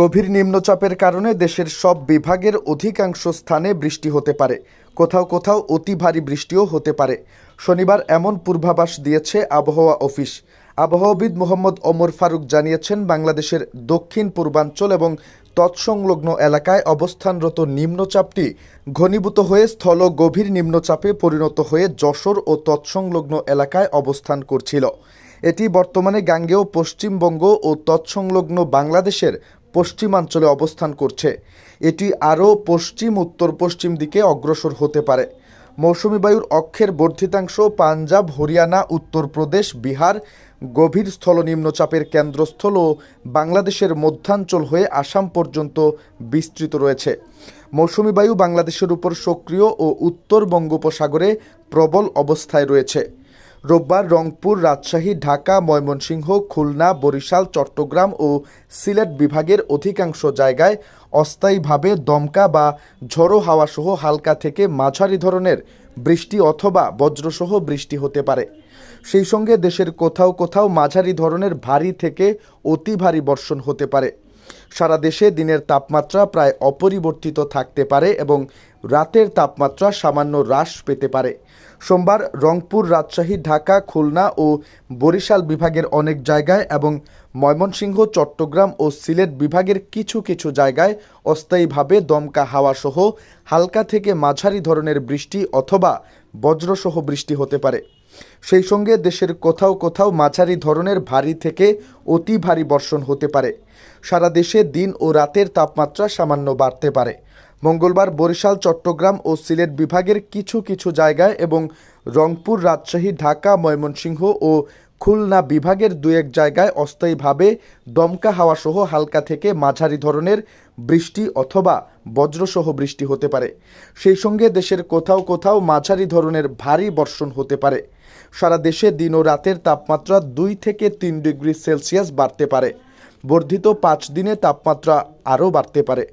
গভীর নিম্নচাপের কারণে দেশের সব বিভাগের অধিকাংশ স্থানে বৃষ্টি হতে পারে কোথাও কোথাও অতি ভারী বৃষ্টিও হতে পারে শনিবার এমন পূর্বাভাস দিয়েছে আবহাওয়া অফিস আবহাওয়াবিদ মোহাম্মদ ওমর ফারুক জানিয়েছেন বাংলাদেশের দক্ষিণ পূর্বাঞ্চল এবং তৎসংলগ্ন এলাকায় অবস্থানরত নিম্নচাপটি ঘনীভূত হয়ে স্থল গভীর নিম্নচাপে পরিণত হয়ে যশোর ও তৎসংলগ্ন এলাকায় অবস্থান করছিল এটি বর্তমানে গাঙ্গেয় পশ্চিমবঙ্গ ও তৎসংলগ্ন বাংলাদেশের পশ্চিমাঞ্চলে অবস্থান করছে এটি আরও পশ্চিম উত্তর পশ্চিম দিকে অগ্রসর হতে পারে মৌসুমী বায়ুর অক্ষের বর্ধিতাংশ পাঞ্জাব হরিয়ানা উত্তরপ্রদেশ বিহার গভীর স্থল নিম্নচাপের কেন্দ্রস্থল ও বাংলাদেশের মধ্যাঞ্চল হয়ে আসাম পর্যন্ত বিস্তৃত রয়েছে মৌসুমী বায়ু বাংলাদেশের উপর সক্রিয় ও উত্তর বঙ্গোপসাগরে প্রবল অবস্থায় রয়েছে রোববার রংপুর রাজশাহী ঢাকা ময়মনসিংহ খুলনা বরিশাল চট্টগ্রাম ও সিলেট বিভাগের অধিকাংশ জায়গায় অস্থায়ীভাবে দমকা বা ঝড়ো হাওয়াসহ হালকা থেকে মাঝারি ধরনের বৃষ্টি অথবা বজ্রসহ বৃষ্টি হতে পারে সেই সঙ্গে দেশের কোথাও কোথাও মাঝারি ধরনের ভারী থেকে অতি ভারী বর্ষণ হতে পারে সারা দেশে দিনের তাপমাত্রা প্রায় অপরিবর্তিত থাকতে পারে এবং রাতের তাপমাত্রা সামান্য হ্রাস পেতে পারে সোমবার রংপুর রাজশাহী ঢাকা খুলনা ও বরিশাল বিভাগের অনেক জায়গায় এবং ময়মনসিংহ চট্টগ্রাম ও সিলেট বিভাগের কিছু কিছু জায়গায় অস্থায়ীভাবে দমকা হাওয়াসহ হালকা থেকে মাঝারি ধরনের বৃষ্টি অথবা বজ্রসহ বৃষ্টি হতে পারে সেই সঙ্গে দেশের কোথাও কোথাও মাঝারি ধরনের ভারী থেকে অতি ভারী বর্ষণ হতে পারে সারা দেশে দিন ও রাতের তাপমাত্রা সামান্য বাড়তে পারে মঙ্গলবার বরিশাল চট্টগ্রাম ও সিলেট বিভাগের কিছু কিছু জায়গায় এবং রংপুর রাজশাহী ঢাকা ময়মনসিংহ ও খুলনা বিভাগের দু এক জায়গায় অস্থায়ীভাবে দমকা হাওয়াসহ হালকা থেকে মাঝারি ধরনের বৃষ্টি অথবা বজ্রসহ বৃষ্টি হতে পারে সেই সঙ্গে দেশের কোথাও কোথাও মাঝারি ধরনের ভারী বর্ষণ হতে পারে সারা দেশে দিন ও রাতের তাপমাত্রা দুই থেকে তিন ডিগ্রি সেলসিয়াস বাড়তে পারে বর্ধিত পাঁচ দিনে তাপমাত্রা আরও বাড়তে পারে